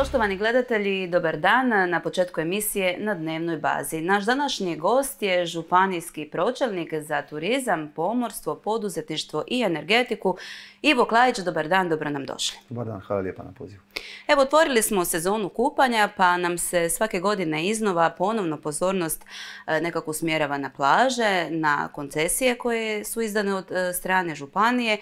Poštovani gledatelji, dobar dan. Na početku emisije na dnevnoj bazi. Naš današnji gost je županijski pročelnik za turizam, pomorstvo, poduzetništvo i energetiku. Ivo Klajić, dobar dan, dobro nam došli. Dobar dan, hvala lijepa na pozivu. Evo, otvorili smo sezonu kupanja, pa nam se svake godine iznova ponovno pozornost e, nekako usmjerava na plaže, na koncesije koje su izdane od e, strane županije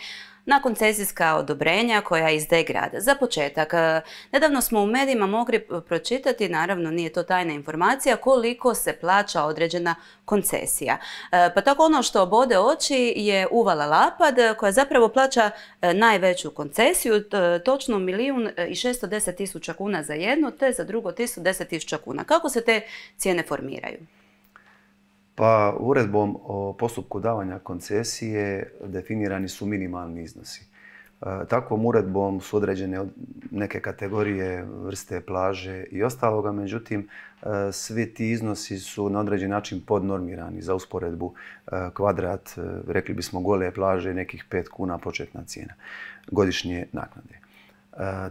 na koncesijska odobrenja koja izdaje grad. Za početak, e, nedavno smo u medijima mogli pročitati, naravno nije to tajna informacija, koliko se plaća određena koncesija. E, pa tako ono što bode oči je Uvala Lapad koja zapravo plaća e, najveću koncesiju, točno milijun i 610 tisuća kuna za jedno, te za drugo deset tisuća kuna. Kako se te cijene formiraju? Pa uredbom o postupku davanja koncesije definirani su minimalni iznosi. E, takvom uredbom su određene neke kategorije, vrste plaže i ostaloga, međutim, e, svi ti iznosi su na određen način podnormirani za usporedbu e, kvadrat, rekli bismo gole plaže, nekih 5 kuna početna cijena godišnje naknade.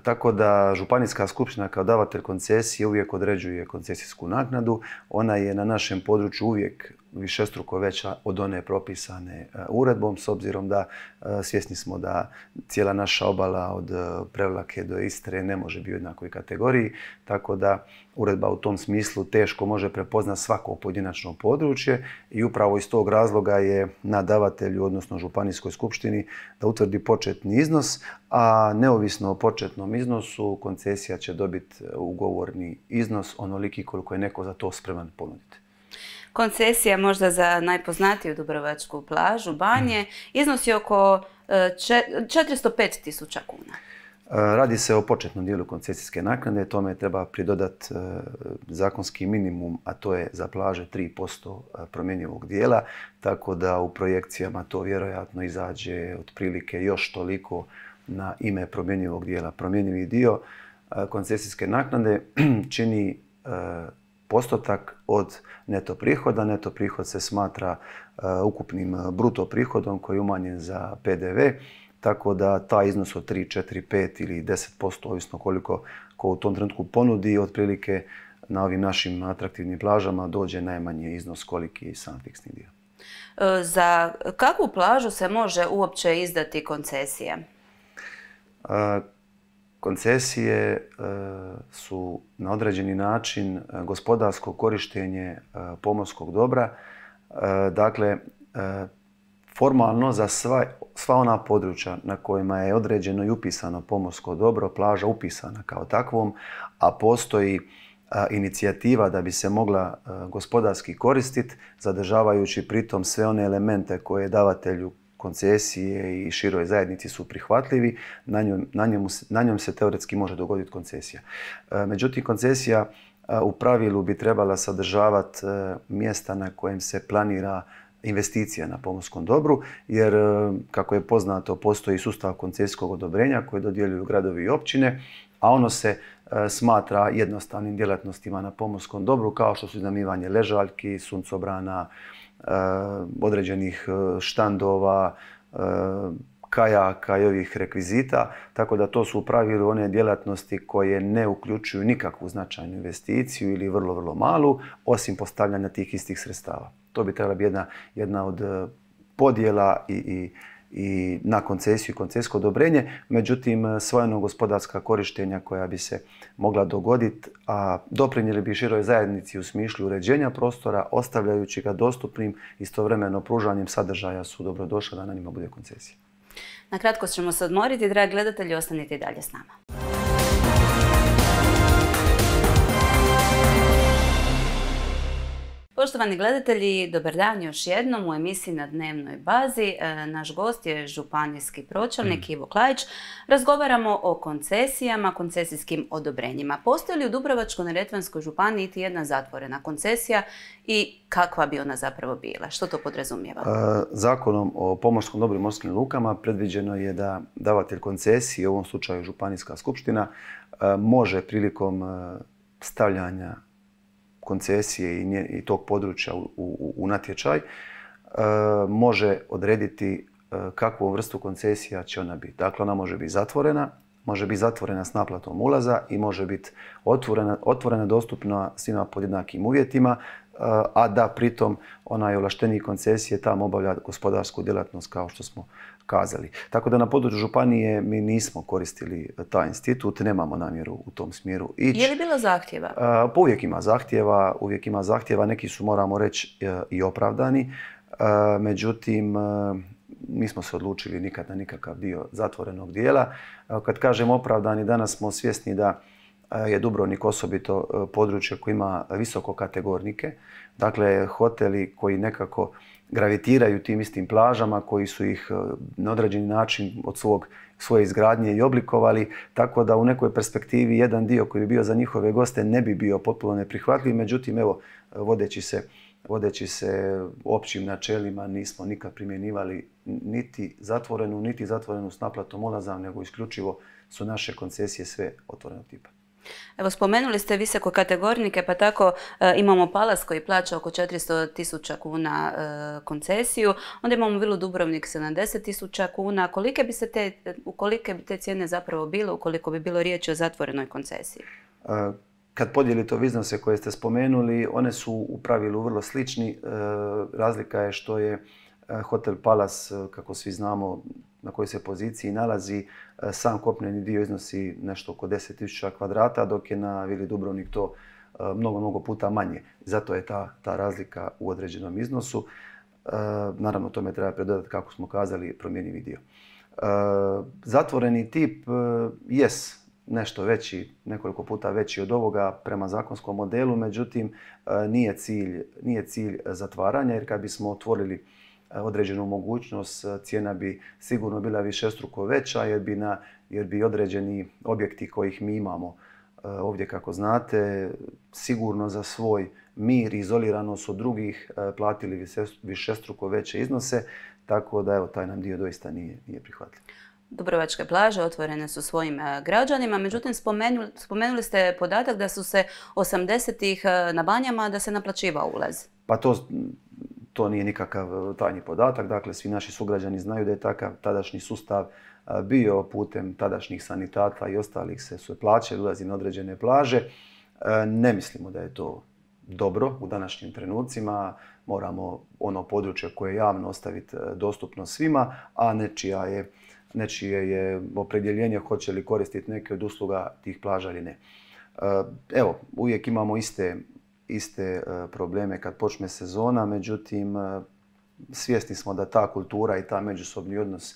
tako da Županijska skupština kao davatelj koncesije uvijek određuje koncesijsku naknadu. Ona je na našem području uvijek višestruko veća od one propisane e, uredbom, s obzirom da e, svjesni smo da cijela naša obala od e, Prevlake do Istre ne može biti u jednakoj kategoriji, tako da uredba u tom smislu teško može prepoznati svako pojedinačno područje i upravo iz tog razloga je na davatelju, odnosno Županijskoj skupštini, da utvrdi početni iznos, a neovisno o početnom iznosu koncesija će dobiti ugovorni iznos onoliki koliko je neko za to spreman ponuditi. Koncesija možda za najpoznatiju Dubrovačku plažu, banje, hmm. iznosi oko 405 e, tisuća kuna. E, radi se o početnom dijelu koncesijske naknade, tome treba pridodati e, zakonski minimum, a to je za plaže 3% promjenjivog dijela, tako da u projekcijama to vjerojatno izađe otprilike još toliko na ime promjenjivog dijela. Promjenjivi dio koncesijske naknade čini postotak od neto prihoda. Neto prihod se smatra eh, ukupnim eh, bruto prihodom koji je umanjen za PDV. Tako da taj iznos od 3, 4, 5 ili 10%, ovisno koliko ko u tom trenutku ponudi, otprilike na ovim našim atraktivnim plažama dođe najmanji iznos koliki je sam fiksni dio. Eh, za kakvu plažu se može uopće izdati koncesija? Koncesije e, su na određeni način e, gospodarsko korištenje e, pomorskog dobra. Dakle, formalno za sva, ona područja na kojima je određeno i upisano pomorsko dobro, plaža upisana kao takvom, a postoji inicijativa da bi se mogla gospodarski koristiti, zadržavajući pritom sve one elemente koje davatelju koncesije i široj zajednici su prihvatljivi, na, njom, se teoretski može dogoditi koncesija. E, međutim, koncesija e, u pravilu bi trebala sadržavati e, mjesta na kojem se planira investicija na pomorskom dobru, jer kako je poznato postoji sustav koncesijskog odobrenja koje dodjeljuju gradovi i općine, a ono se E, smatra jednostavnim djelatnostima na pomorskom dobru kao što su iznamivanje ležaljki, suncobrana, e, određenih e, štandova, kajaka i ovih rekvizita, tako da to su u pravilu one djelatnosti koje ne uključuju nikakvu značajnu investiciju ili vrlo, vrlo malu, osim postavljanja tih istih sredstava. To bi trebala biti jedna, od podjela i i na koncesiju i koncesijsko odobrenje, međutim svojeno gospodarska korištenja koja bi se mogla dogoditi, a doprinijeli bi široj zajednici u smišlju uređenja prostora, ostavljajući ga dostupnim istovremeno pružanjem sadržaja su dobrodošli da na njima bude koncesija. Na kratko ćemo se odmoriti, dragi gledatelji, ostanite i dalje s nama. Poštovani gledatelji, dobar dan još jednom u emisiji na dnevnoj bazi. E, naš gost je županijski pročelnik mm. Ivo Klajić. Razgovaramo o koncesijama, koncesijskim odobrenjima. Postoji li u Dubrovačko-Neretvanskoj županiji iti jedna zatvorena koncesija i kakva bi ona zapravo bila? Što to podrazumijeva? E, zakonom o pomorskom dobrim i morskim lukama predviđeno je da davatelj koncesije, u ovom slučaju županijska skupština, e, može prilikom stavljanja koncesije i, i tog područja u, u, u natječaj, e, može odrediti e, kakvu vrstu koncesija će ona biti. Dakle, ona može biti zatvorena, može biti zatvorena s naplatom ulaza i može biti otvorena, otvorena dostupna svima pod jednakim uvjetima, e, a da pritom onaj ovlaštenik koncesije tamo obavlja gospodarsku djelatnost kao što smo kazali. Tako da na području županije mi nismo koristili taj institut, nemamo namjeru u tom smjeru ići. Je li bilo zahtjeva? E, pa uvijek ima zahtjeva, uvijek ima zahtjeva, neki su moramo reći e, i opravdani, e, međutim nismo se odlučili nikad na nikakav dio zatvorenog dijela. Kad kažem opravdani, danas smo svjesni da je Dubrovnik osobito područje koje ima visoko kategornike. Dakle, hoteli koji nekako gravitiraju tim istim plažama koji su ih e, na određeni način od svog svoje izgradnje i oblikovali, tako da u nekoj perspektivi jedan dio koji bi bio za njihove goste ne bi bio potpuno neprihvatljiv, međutim evo, vodeći se vodeći se općim načelima nismo nikad primjenivali niti zatvorenu, niti zatvorenu s naplatom ulaza, nego isključivo su naše koncesije sve otvorenog tipa. Evo, spomenuli ste visoko kategornike, pa tako e, imamo Palas koji plaća oko 400 tisuća kuna e, koncesiju, onda imamo Vilu Dubrovnik 70 tisuća kuna. Kolike bi, se te, kolike bi te cijene zapravo bile ukoliko bi bilo riječ o zatvorenoj koncesiji? E, kad podijelite ove iznose koje ste spomenuli, one su u pravilu vrlo slični. razlika je što je Hotel Palas, kako svi znamo, na kojoj se poziciji nalazi. E, sam kopneni dio iznosi nešto oko 10.000 kvadrata, dok je na Vili Dubrovnik to e, mnogo, mnogo puta manje. Zato je ta, ta razlika u određenom iznosu. E, naravno, tome treba predodati, kako smo kazali, promjenjivi dio. Zatvoreni tip, jest nešto veći, nekoliko puta veći od ovoga prema zakonskom modelu, međutim nije cilj, nije cilj zatvaranja jer kad bismo otvorili Eh, određenu mogućnost, eh, cijena bi sigurno bila višestruko veća jer bi, na, jer bi određeni objekti kojih mi imamo eh, ovdje kako znate, sigurno za svoj mir izolirano izoliranost od drugih platili višestruko veće iznose, tako da evo taj nam dio doista nije, nije prihvatljiv. Dubrovačke plaže otvorene su svojim građanima, međutim spomenuli, spomenuli ste podatak da su se 80-ih na banjama da se naplaćiva ulaz. Pa to, to nije nikakav e, tajni podatak, dakle svi naši sugrađani znaju da je takav tadašnji sustav e, bio putem tadašnjih sanitata i ostalih se su plaćali, ulazi na određene plaže. E, ne mislimo da je to dobro u današnjim trenucima. Moramo ono područje koje je javno ostaviti dostupno svima, a nečija je, nečije je opredjeljenje hoće li koristiti neke od usluga tih plaža ili ne. Evo, uvijek imamo iste iste e, probleme kad počne sezona, međutim e, svjesni smo da ta kultura i ta međusobni odnos e,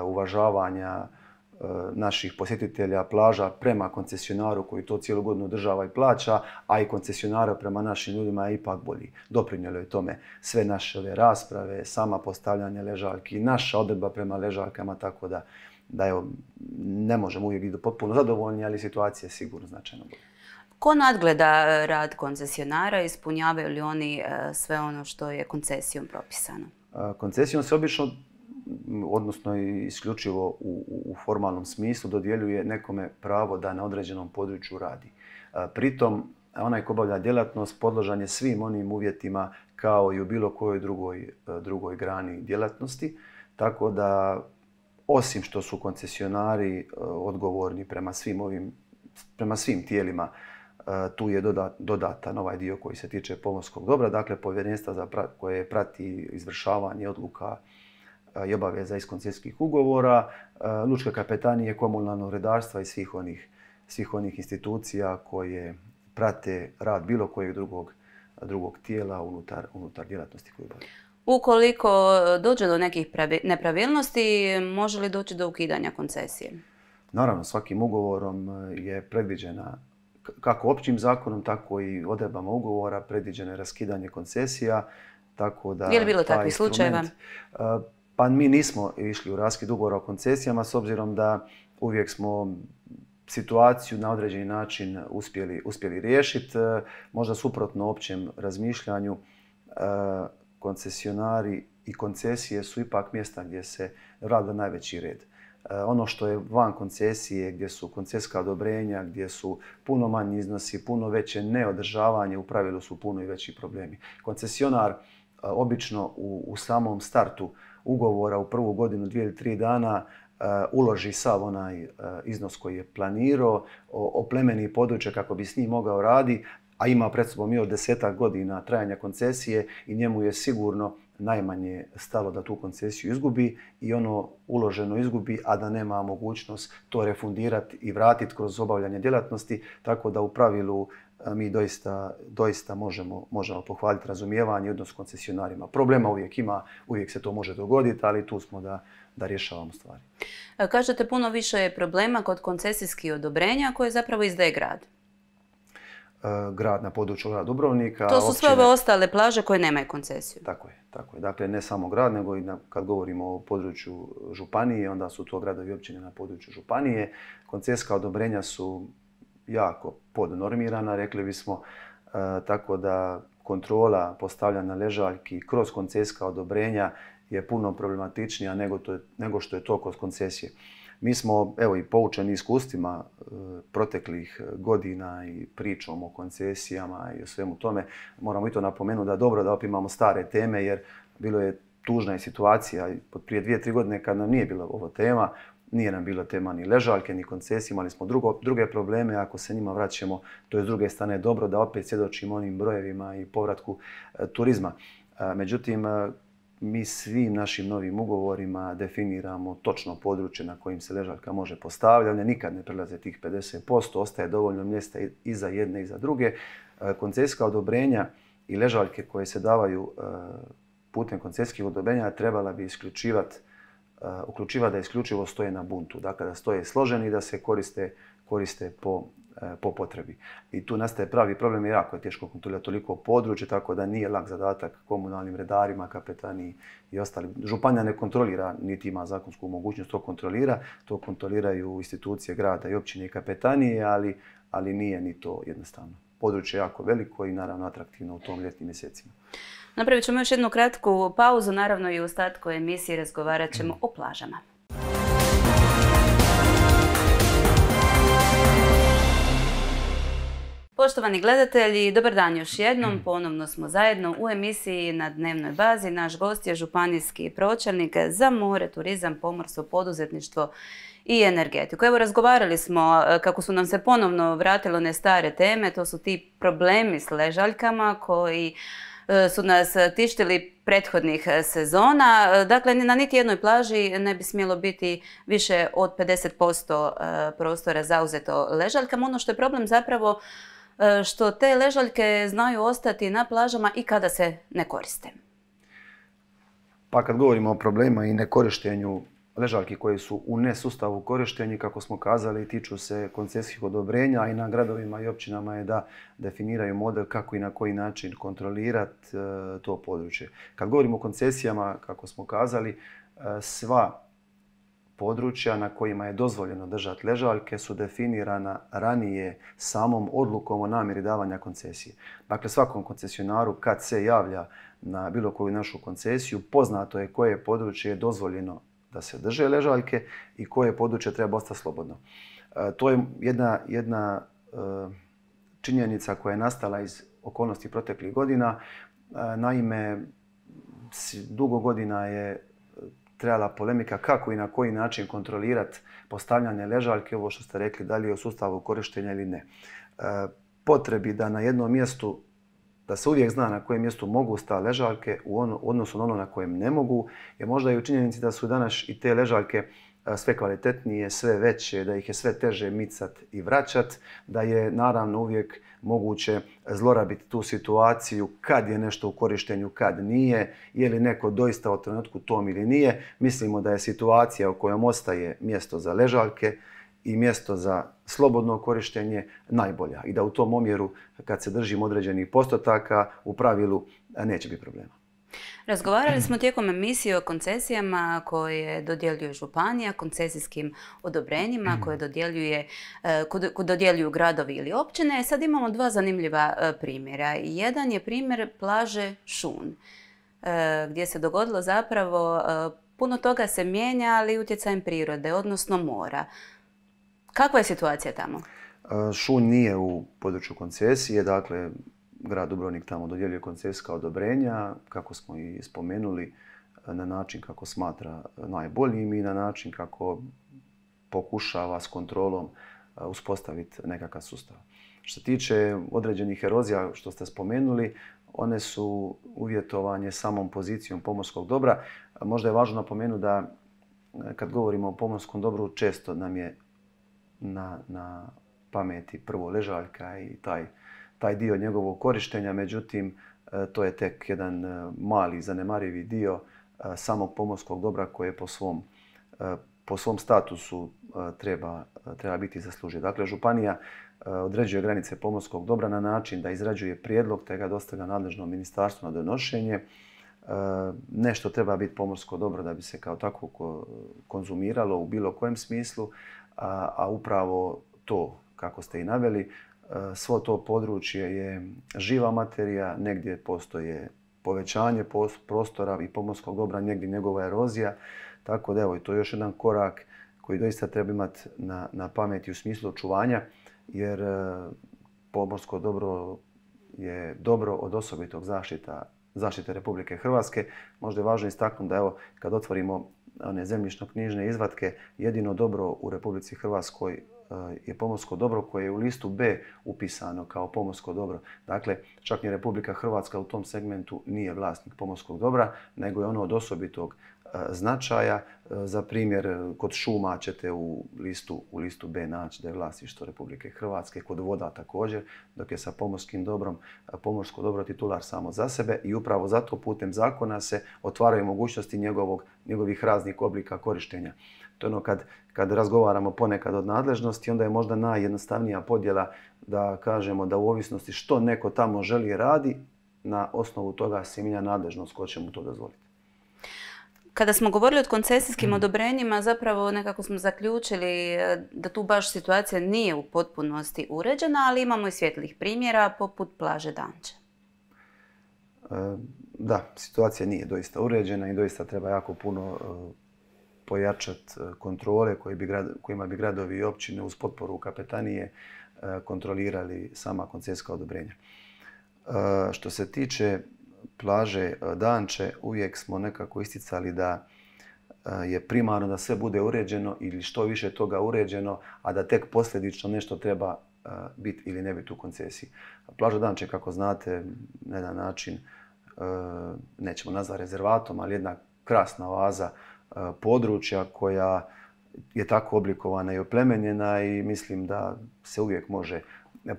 uvažavanja naših posjetitelja plaža prema koncesionaru koji to cijelu godinu država i plaća, a i koncesionara prema našim ljudima je ipak bolji. Doprinjelo je tome sve naše rasprave, sama postavljanje ležaljki, naša odredba prema ležaljkama, tako da, da evo, ne možemo uvijek biti potpuno zadovoljni, ali situacija je sigurno značajno bolja. Ko nadgleda e, rad koncesionara, ispunjavaju li oni e, sve ono što je koncesijom propisano? Koncesijom se obično, odnosno isključivo u, formalnom smislu, dodjeljuje nekome pravo da na određenom području radi. Pritom, onaj ko obavlja djelatnost podložan je svim onim uvjetima kao i u bilo kojoj drugoj, e, drugoj grani djelatnosti. Tako da, osim što su koncesionari odgovorni prema svim ovim prema svim tijelima E, tu je dodatan ovaj dio koji se tiče pomorskog dobra, dakle povjerenstva koje prati izvršavanje odluka e, i obaveza iz koncesijskih ugovora, e, lučke kapetanije, komunalnog redarstva i svih onih, institucija koje prate rad bilo kojeg drugog, drugog tijela unutar, djelatnosti koju Ukoliko dođe do nekih nepravilnosti, može li doći do ukidanja koncesije? Naravno, svakim ugovorom je predviđena kako općim zakonom, tako i odredbama ugovora predviđene raskidanje koncesija. Tako da, je li bilo takvih slučajeva? E, pa mi nismo išli u raskid ugovora o koncesijama s obzirom da uvijek smo situaciju na određeni način uspjeli, uspjeli riješiti. E, možda suprotno općem razmišljanju, e, koncesionari i koncesije su ipak mjesta gdje se rada najveći red. E, ono što je van koncesije, gdje su koncesijska odobrenja, gdje su puno manji iznosi, puno veće neodržavanje, u pravilu su puno i veći problemi. Koncesionar e, obično u, samom startu ugovora u prvu godinu, dvije ili tri dana e, uloži sav onaj iznos koji je planirao, oplemeni područje kako bi s njim mogao radi, a ima pred sobom i od desetak godina trajanja koncesije i njemu je sigurno najmanje stalo da tu koncesiju izgubi i ono uloženo izgubi, a da nema mogućnost to refundirati i vratiti kroz obavljanje djelatnosti, tako da u pravilu e, mi doista, doista možemo, možemo pohvaliti razumijevanje i odnos koncesionarima. Problema uvijek ima, uvijek se to može dogoditi, ali tu smo da, da rješavamo stvari. E, kažete puno više je problema kod koncesijskih odobrenja koje zapravo izdaje grad. E, grad na području grada Dubrovnika. To su sve ove ostale plaže koje nemaju koncesiju. Tako je, tako je. Dakle, ne samo grad, nego i kad govorimo o području županije, onda su to gradovi i općine na području županije. Koncesijska odobrenja su jako podnormirana, rekli bismo, e, tako da kontrola postavljanja ležaljki kroz koncesijska odobrenja je puno problematičnija nego, nego što je to kroz koncesije. Mi smo, evo i poučeni iskustvima e, proteklih e, godina i pričom o koncesijama i o svemu tome, moramo i to napomenuti da je dobro da opet imamo stare teme jer bilo je tužna i situacija od prije dvije, tri godine kad nam nije bila ovo tema, nije nam bila tema ni ležaljke, ni koncesije, imali smo druge probleme, ako se njima vraćamo, to je s druge strane dobro da opet svjedočimo onim brojevima i povratku e, turizma. Međutim, mi svim našim novim ugovorima definiramo točno područje na kojim se ležaljka može postavljati. One nikad ne prelaze tih 50%, ostaje dovoljno mjesta i za jedne i za druge. E, koncesijska odobrenja i ležaljke koje se davaju e, putem koncesijskih odobrenja trebala bi isključivati e, uključiva da isključivo stoje na buntu, dakle da stoje složeni i da se koriste, koriste po E, po potrebi. I tu nastaje pravi problem i jako je teško kontrolirati toliko područje, tako da nije lak zadatak komunalnim redarima, kapetani i ostali. Županija ne kontrolira, niti ima zakonsku mogućnost, to kontrolira. To kontroliraju institucije grada i općine i kapetanije, ali, ali nije ni to jednostavno. Područje je jako veliko i naravno atraktivno u tom ljetnim mjesecima. Napravit ćemo još jednu kratku pauzu, naravno i u ostatku emisije razgovarat ćemo o plažama. Poštovani gledatelji, dobar dan još jednom. Mm. Ponovno smo zajedno u emisiji na dnevnoj bazi. Naš gost je županijski pročelnik za more, turizam, pomorstvo, poduzetništvo i energetiku. Evo, razgovarali smo e, kako su nam se ponovno vratile ne stare teme, to su ti problemi s ležaljkama koji e, su nas tištili prethodnih e, sezona. Dakle, na niti jednoj plaži ne bi smjelo biti više od 50% prostora zauzeto ležaljkama. Ono što je problem zapravo E, što te ležaljke znaju ostati na plažama i kada se ne koriste? Pa kad govorimo o problemima i nekorištenju ležaljki koje su u nesustavu korištenja, kako smo kazali, tiču se koncesijskih odobrenja i na gradovima i općinama je da definiraju model kako i na koji način kontrolirati e, to područje. Kad govorimo o koncesijama, kako smo kazali, e, sva područja na kojima je dozvoljeno držati ležaljke su definirana ranije samom odlukom o namjeri davanja koncesije. Dakle, svakom koncesionaru kad se javlja na bilo koju našu koncesiju, poznato je koje područje je dozvoljeno da se drže ležaljke i koje područje treba ostati slobodno. E, to je jedna, jedna e, činjenica koja je nastala iz okolnosti proteklih godina. E, naime, dugo godina je trebala polemika kako i na koji način kontrolirati postavljanje ležaljke, ovo što ste rekli, da li je u sustavu korištenja ili ne. E, potrebi da na jednom mjestu da se uvijek zna na kojem mjestu mogu sta ležaljke ono, u odnosu na ono na kojem ne mogu, je možda i u činjenici da su danas i te ležaljke sve kvalitetnije, sve veće, da ih je sve teže micat i vraćat, da je naravno uvijek moguće zlorabiti tu situaciju kad je nešto u korištenju, kad nije, je li neko doista u trenutku tom ili nije. Mislimo da je situacija u kojoj ostaje mjesto za ležalke i mjesto za slobodno korištenje najbolja i da u tom omjeru kad se držimo određenih postotaka u pravilu neće biti problema. Razgovarali smo tijekom emisije o koncesijama koje dodjeljuje županija, koncesijskim odobrenjima mm. koje dodjeljuje, e, dodjeljuju gradovi ili općine. E, sad imamo dva zanimljiva e, primjera. Jedan je primjer plaže Šun, gdje se dogodilo zapravo puno toga se mijenja, ali utjecajem prirode, odnosno mora. Kakva je situacija tamo? Šun nije u području koncesije, dakle grad Dubrovnik tamo dodjeljuje koncesijska odobrenja, kako smo i spomenuli, na način kako smatra najboljim i na način kako pokušava s kontrolom e, uspostaviti nekakav sustav. Što se tiče određenih erozija što ste spomenuli, one su uvjetovanje samom pozicijom pomorskog dobra. Možda je važno napomenuti da e, kad govorimo o pomorskom dobru, često nam je na, na pameti prvo ležaljka i taj taj dio njegovog korištenja, međutim e, to je tek jedan e, mali, zanemarivi dio e, samog pomorskog dobra koje po svom, po svom statusu treba, treba biti zaslužen. Dakle, Županija određuje granice pomorskog dobra na način da izrađuje prijedlog te ga dostavlja nadležnom ministarstvu na donošenje. Nešto treba biti pomorsko dobro da bi se kao tako konzumiralo u bilo kojem smislu, a upravo to, kako ste i naveli, E, svo to područje je živa materija, negdje postoje povećanje prostora i pomorskog dobra, negdje njegova erozija. Tako da evo, to je još jedan korak koji doista treba imati na, na pameti u smislu očuvanja, jer e, pomorsko dobro je dobro od osobitog zaštita, zaštite Republike Hrvatske. Možda je važno istaknuti da evo, kad otvorimo one zemljišno-knjižne izvatke, jedino dobro u Republici Hrvatskoj je pomorsko dobro koje je u listu B upisano kao pomorsko dobro. Dakle, čak i Republika Hrvatska u tom segmentu nije vlasnik pomorskog dobra, nego je ono od osobitog E, značaja. E, za primjer, e, kod šuma ćete u listu, u listu B naći da je vlasništvo Republike Hrvatske, kod voda također, dok je sa pomorskim dobrom pomorsko dobro titular samo za sebe i upravo zato putem zakona se otvaraju mogućnosti njegovog, njegovih raznih oblika korištenja. To je ono kad, kad razgovaramo ponekad od nadležnosti, onda je možda najjednostavnija podjela da kažemo da u ovisnosti što neko tamo želi radi, na osnovu toga se mijenja nadležnost ko će mu to dozvoliti kada smo govorili o koncesijskim mm. odobrenjima, zapravo nekako smo zaključili e, da tu baš situacija nije u potpunosti uređena, ali imamo i svjetlih primjera poput plaže Danče. E, da, situacija nije doista uređena i doista treba jako puno e, pojačati kontrole bi kojima bi gradovi i općine uz potporu kapetanije kontrolirali sama koncesijska odobrenja. Što se tiče plaže e, Danče uvijek smo nekako isticali da e, je primarno da sve bude uređeno ili što više toga uređeno, a da tek posljedično nešto treba e, biti ili ne biti u koncesiji. Plaža Danče, kako znate, na jedan način, nećemo nazvati rezervatom, ali jedna krasna oaza područja koja je tako oblikovana i oplemenjena i mislim da se uvijek može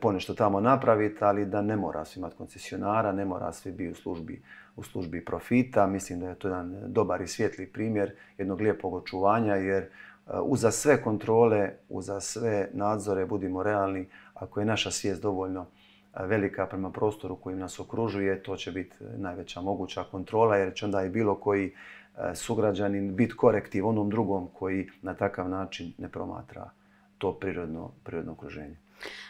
ponešto tamo napraviti, ali da ne mora svi imati koncesionara, ne mora svi biti u službi, u službi profita. Mislim da je to jedan dobar i svjetli primjer jednog lijepog očuvanja, jer e, uza sve kontrole, uza sve nadzore, budimo realni, ako je naša svijest dovoljno e, velika prema prostoru kojim nas okružuje, to će biti najveća moguća kontrola, jer će onda i bilo koji e, sugrađanin biti korektiv onom drugom koji na takav način ne promatra to prirodno, prirodno okruženje.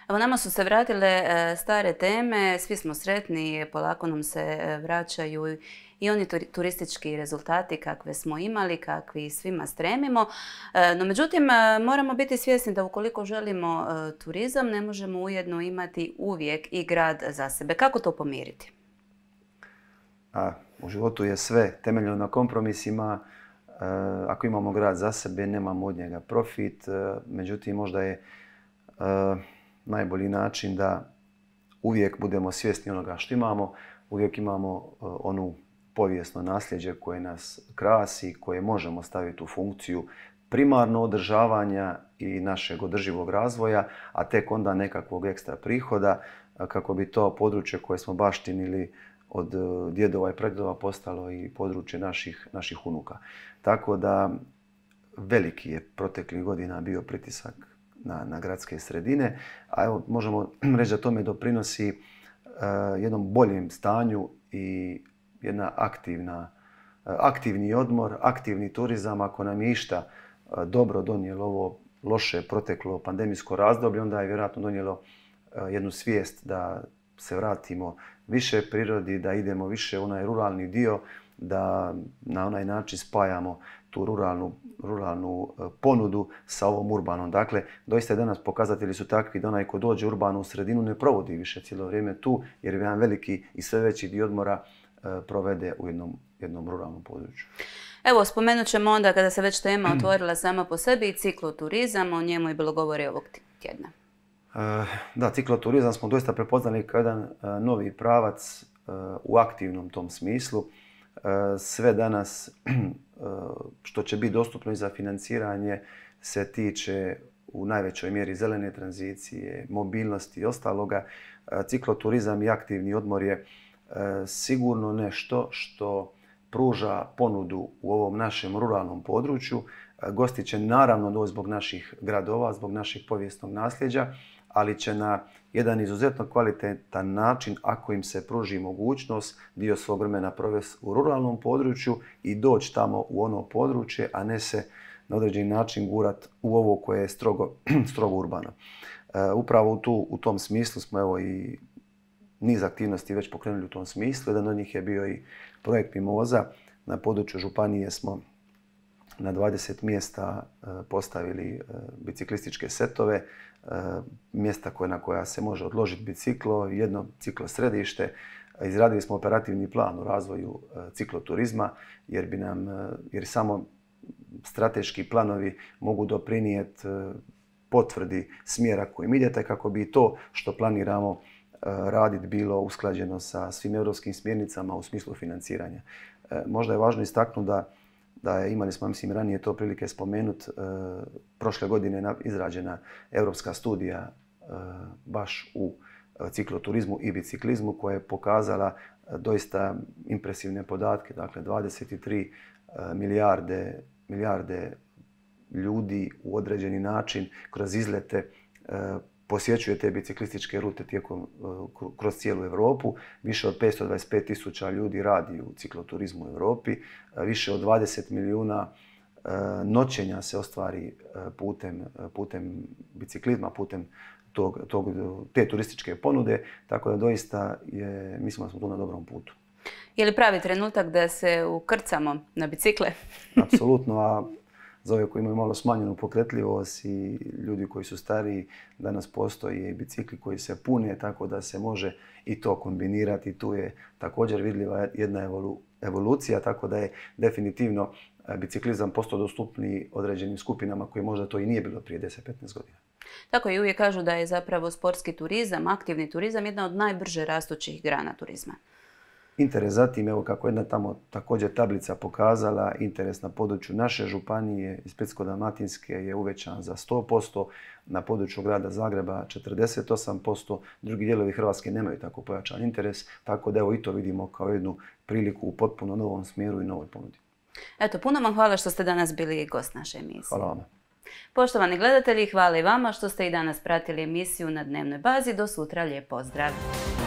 Evo nama su se vratile e, stare teme, svi smo sretni, polako nam se e, vraćaju i oni turistički rezultati kakve smo imali, kakvi svima stremimo. E, no međutim, moramo biti svjesni da ukoliko želimo turizam, ne možemo ujedno imati uvijek i grad za sebe. Kako to pomiriti? u životu je sve temeljno na kompromisima. Ako imamo grad za sebe, nemamo od njega profit. Međutim, možda je najbolji način da uvijek budemo svjesni onoga što imamo, uvijek imamo e, onu povijesno nasljeđe koje nas krasi, koje možemo staviti u funkciju primarno održavanja i našeg održivog razvoja, a tek onda nekakvog ekstra prihoda e, kako bi to područje koje smo baštinili od e, djedova i predjedova postalo i područje naših, naših unuka. Tako da veliki je proteklih godina bio pritisak na, na gradske sredine. A evo, možemo reći da tome doprinosi e, jednom boljem stanju i jedna aktivna, e, aktivni odmor, aktivni turizam. Ako nam je išta e, dobro donijelo ovo loše proteklo pandemijsko razdoblje, onda je vjerojatno donijelo jednu svijest da se vratimo više prirodi, da idemo više u onaj ruralni dio, da na onaj način spajamo tu ruralnu, ruralnu e, ponudu sa ovom urbanom. Dakle, doista danas pokazatelji su takvi da onaj ko dođe u urbanu u sredinu ne provodi više cijelo vrijeme tu, jer je jedan veliki i sve veći dio odmora e, provede u jednom, jednom ruralnom području. Evo, spomenut ćemo onda kada se već tema otvorila sama po sebi i cikloturizam, o njemu je bilo govori ovog tjedna. E, da, cikloturizam smo doista prepoznali kao jedan novi pravac u aktivnom tom smislu. E, sve danas e, što će biti dostupno i za financiranje se tiče u najvećoj mjeri zelene tranzicije, mobilnosti i ostaloga. E, cikloturizam i aktivni odmor je sigurno nešto što pruža ponudu u ovom našem ruralnom području. Gosti će naravno doći zbog naših gradova, zbog naših povijesnog nasljeđa, ali će na jedan izuzetno kvalitetan način, ako im se pruži mogućnost, dio svog vremena provesti u ruralnom području i doći tamo u ono područje, a ne se na određeni način gurat u ovo koje je strogo, strogo urbano. E, upravo tu, u tom smislu smo evo i niz aktivnosti već pokrenuli u tom smislu. Jedan od njih je bio i projekt Mimoza. Na području Županije smo na 20 mjesta e, postavili e, biciklističke setove, e, mjesta na koja se može odložiti biciklo, jedno ciklo središte. Izradili smo operativni plan u razvoju cikloturizma jer bi nam, jer samo strateški planovi mogu doprinijeti potvrdi smjera kojim idete kako bi to što planiramo raditi bilo usklađeno sa svim europskim smjernicama u smislu financiranja. Možda je važno istaknuti da da je, imali smo, mislim, ranije to prilike spomenut, e, prošle godine je izrađena europska studija e, baš u e, cikloturizmu i biciklizmu koja je pokazala doista impresivne podatke, dakle 23 milijarde, milijarde ljudi u određeni način kroz izlete posjećuje te biciklističke rute tijekom, e, kroz cijelu Europu. Više od 525 tisuća ljudi radi u cikloturizmu u Europi. E, više od 20 milijuna e, noćenja se ostvari putem, biciklizma, putem te turističke ponude. Tako da doista je, mislim da smo tu na dobrom putu. Je li pravi trenutak da se ukrcamo na bicikle? Apsolutno, a za ove koji imaju malo smanjenu pokretljivost i ljudi koji su stariji, danas postoje i bicikli koji se pune, tako da se može i to kombinirati. Tu je također vidljiva jedna evolucija, tako da je definitivno e, biciklizam postao dostupniji određenim skupinama koji možda to i nije bilo prije 10-15 godina. Tako i uvijek kažu da je zapravo sportski turizam, aktivni turizam, jedna od najbrže rastućih grana turizma. Interes zatim, evo kako jedna tamo također tablica pokazala, interes na području naše županije iz Splitsko-Dalmatinske je uvećan za 100%, na području grada Zagreba 48%, drugi dijelovi Hrvatske nemaju tako pojačan interes, tako da evo i to vidimo kao jednu priliku u potpuno novom smjeru i novoj ponudi. Eto, puno vam hvala što ste danas bili gost naše emisije. Hvala vam. Poštovani gledatelji, hvala i vama što ste i danas pratili emisiju na dnevnoj bazi. Do sutra, lijep pozdrav!